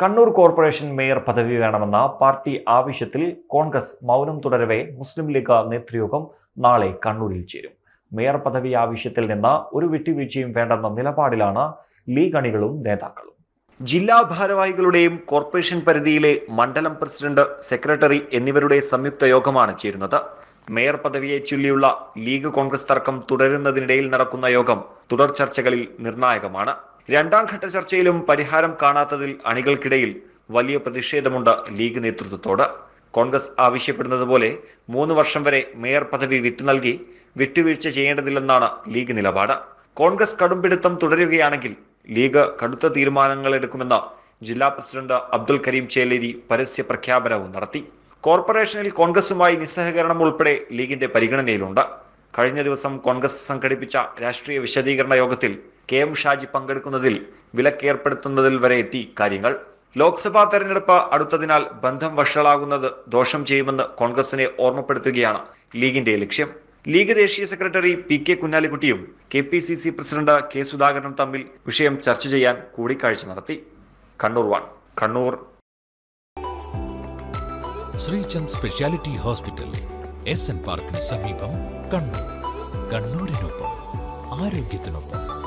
Kannur corporation mayor പദവി വേണമെന്ന party ആവശ്യത്തിൽ കോൺഗ്രസ് മൗനം തുടരവെ മുസ്ലിം ലീഗ് നേതൃയോഗം നാളെ കണ്ണൂരിൽ ചേരും മേയർ പദവി ആവശ്യത്തിൽ നിന്ന് ഒരു വിട്ടുവീഴ്ചയും വേണ്ടെന്ന നിലപാടിലാണ് ലീഗ് അണികളും നേതാക്കളും ജില്ലാ ഭാരവാഹികളുടെയും കോർപ്പറേഷൻ പരിധിയിലെ മണ്ഡലം പ്രസിഡന്റ് സെക്രട്ടറി എന്നിവരുടെ സംയുക്ത യോഗമാണ് ചേരുന്നത് മേയർ പദവിയെ ചൊല്ലിയുള്ള ലീഗ് കോൺഗ്രസ് തർക്കം തുടരുന്നതിനിടയിൽ നടക്കുന്ന യോഗം തുടർ ചർച്ചകളിൽ നിർണായകമാണ് രണ്ടാം ഘട്ട ചർച്ചയിലും പരിഹാരം കാണാത്തതിൽ അണികൾക്കിടയിൽ വലിയ പ്രതിഷേധമുണ്ട് ലീഗ് നേതൃത്വത്തോട് കോൺഗ്രസ് ആവശ്യപ്പെടുന്നത് പോലെ മൂന്ന് വർഷം വരെ മേയർ പദവി വിട്ടു നൽകി വിട്ടുവീഴ്ച ചെയ്യേണ്ടതില്ലെന്നാണ് ലീഗ് നിലപാട് കോൺഗ്രസ് കടുംപിടുത്തം തുടരുകയാണെങ്കിൽ ലീഗ് കടുത്ത തീരുമാനങ്ങൾ എടുക്കുമെന്ന് ജില്ലാ പ്രസിഡന്റ് അബ്ദുൽ കരീം ചേലേരി പരസ്യ പ്രഖ്യാപനവും നടത്തി കോർപ്പറേഷനിൽ കോൺഗ്രസുമായി നിസ്സഹകരണം ഉൾപ്പെടെ ലീഗിന്റെ പരിഗണനയിലുണ്ട് കഴിഞ്ഞ ദിവസം കോൺഗ്രസ് സംഘടിപ്പിച്ച രാഷ്ട്രീയ വിശദീകരണ യോഗത്തിൽ കെ എം ഷാജി പങ്കെടുക്കുന്നതിൽ വിലക്കേർപ്പെടുത്തുന്നതിൽ വരെ എത്തി കാര്യങ്ങൾ ലോക്സഭാ തെരഞ്ഞെടുപ്പ് അടുത്തതിനാൽ ബന്ധം വഷളാകുന്നത് ദോഷം ചെയ്യുമെന്ന് കോൺഗ്രസിനെ ഓർമ്മപ്പെടുത്തുകയാണ് ലീഗിന്റെ ലക്ഷ്യം ലീഗ് ദേശീയ സെക്രട്ടറി പി കെ കുഞ്ഞാലിക്കുട്ടിയും K P C C president K സുധാകരനും തമ്മിൽ വിഷയം ചർച്ച ചെയ്യാൻ കൂടിക്കാഴ്ച നടത്തി Kannur one Kannur Sreechand speciality hospital S N പാർക്കിന് സമീപം കണ്ണൂർ കണ്ണൂരിനൊപ്പം ആരോഗ്യത്തിനൊപ്പം